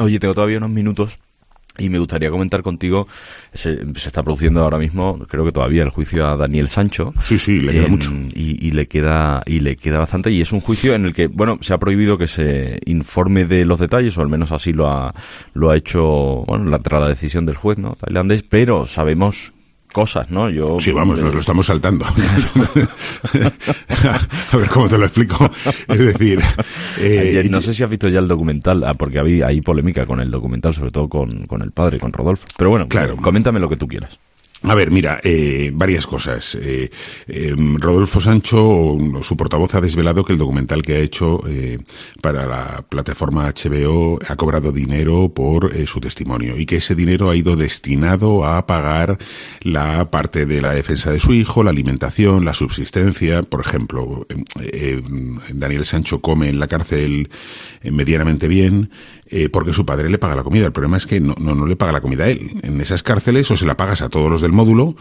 Oye, tengo todavía unos minutos. Y me gustaría comentar contigo, se, está produciendo ahora mismo, creo que todavía el juicio a Daniel Sancho. Sí, sí, le queda mucho. Y, le queda y le queda bastante. Y es un juicio en el que, bueno, se ha prohibido que se informe de los detalles, o al menos así lo ha, lo ha hecho, bueno, la, tras la decisión del juez, ¿no? Tailandés, pero sabemos cosas, ¿no? Yo, sí, vamos, nos lo estamos saltando. a ver cómo te lo explico. Es decir... Eh, no sé si has visto ya el documental, ah, porque hay, polémica con el documental, sobre todo con, con el padre, con Rodolfo. Pero bueno, claro. coméntame lo que tú quieras. A ver, mira, eh, varias cosas. Eh, em, Rodolfo Sancho, su portavoz, ha desvelado que el documental que ha hecho eh, para la plataforma HBO ha cobrado dinero por su testimonio y que ese dinero ha ido destinado a pagar la parte de la defensa de su hijo, la alimentación, la subsistencia. Por ejemplo, em, em, Daniel Sancho come en la cárcel medianamente bien porque su padre le paga la comida. El problema es que no, no, le paga la comida a él. En esas cárceles o se la pagas a todos los el módulo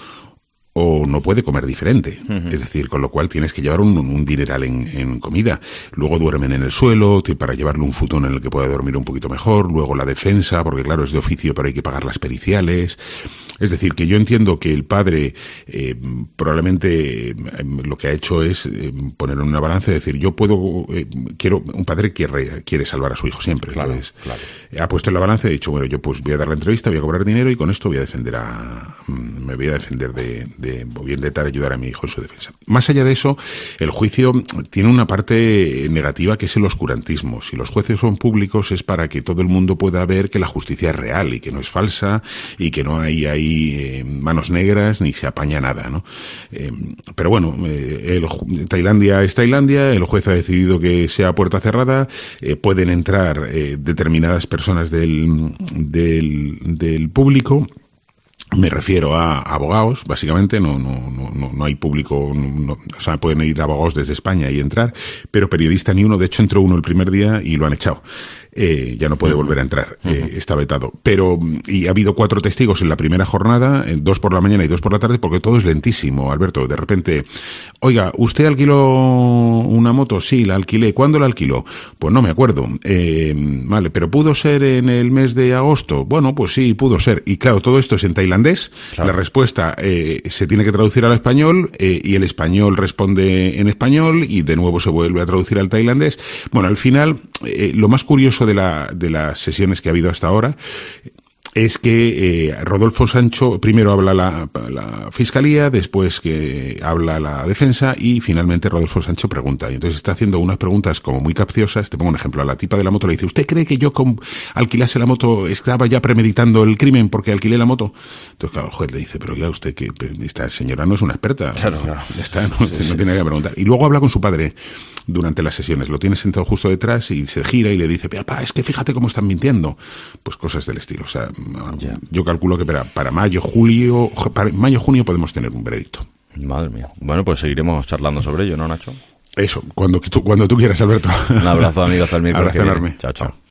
o no puede comer diferente. Es decir, con lo cual tienes que llevar un, dineral en, en, comida. Luego duermen en el suelo para llevarle un futón en el que pueda dormir un poquito mejor. Luego la defensa, porque claro, es de oficio, pero hay que pagar las periciales. Es decir, que yo entiendo que el padre eh, probablemente em, lo que ha hecho es em, poner en una balanza y decir, yo puedo, eh, quiero, un padre que quiere salvar a su hijo siempre. Claro, entonces, ha puesto en la balanza y ha dicho, bueno, yo pues voy a dar la entrevista, voy a cobrar dinero y con esto voy a defender a, mm, me voy a defender de, bien de ayudar a mi hijo en su defensa. Más allá de eso, el juicio tiene una parte negativa que es el oscurantismo. Si los jueces son públicos es para que todo el mundo pueda ver que la justicia es real y que no es falsa y que no hay ahí eh, manos negras ni se apaña nada, ¿no? Eh, pero bueno, eh, Tailandia es Tailandia, el juez ha decidido que sea puerta cerrada, pueden entrar determinadas personas del, del, público. Me refiero a abogados, básicamente, no, no, no, no hay público, o sea, pueden ir abogados desde España y entrar, pero periodista ni uno, de hecho entró uno el primer día y lo han echado. Eh, ya no puede volver a entrar, eh, está vetado. Pero, mm, y ha habido cuatro testigos en la primera jornada, dos por la mañana y dos por la tarde, porque todo es lentísimo, Alberto. De repente, oiga, ¿usted alquiló una moto? Sí, la alquilé. ¿Cuándo la alquiló? Pues no me acuerdo. Eh, vale, pero ¿pudo ser en el mes de agosto? Bueno, pues sí, pudo ser. Y claro, todo esto es en tailandés, la respuesta se tiene que traducir al español y el español responde en español y de nuevo se vuelve a traducir al tailandés. Bueno, al final, lo más curioso de, la, de las sesiones que ha habido hasta ahora es que eh, Rodolfo Sancho primero habla la, la, fiscalía, después que habla la defensa y finalmente Rodolfo Sancho pregunta. Y entonces está haciendo unas preguntas como muy capciosas. Te pongo un ejemplo. A la tipa de la moto le dice, ¿usted cree que yo con alquilase la moto estaba ya premeditando el crimen porque alquilé la moto? Entonces, claro, el juez le dice, pero ya usted que esta señora no es una experta. Claro, está, no, tiene que preguntar. Y luego habla con su padre durante las sesiones. Lo tienes sentado justo detrás y se gira y le dice, es que fíjate cómo están mintiendo. Pues cosas del estilo. O sea, yo calculo que para, mayo, julio, para mayo, junio podemos tener un veredicto. Madre mía. Bueno, pues seguiremos charlando sobre ello, ¿no, Nacho? Eso, cuando, tú, cuando tú quieras, Alberto. Un abrazo, amigo, hasta el miércoles. chao. chao.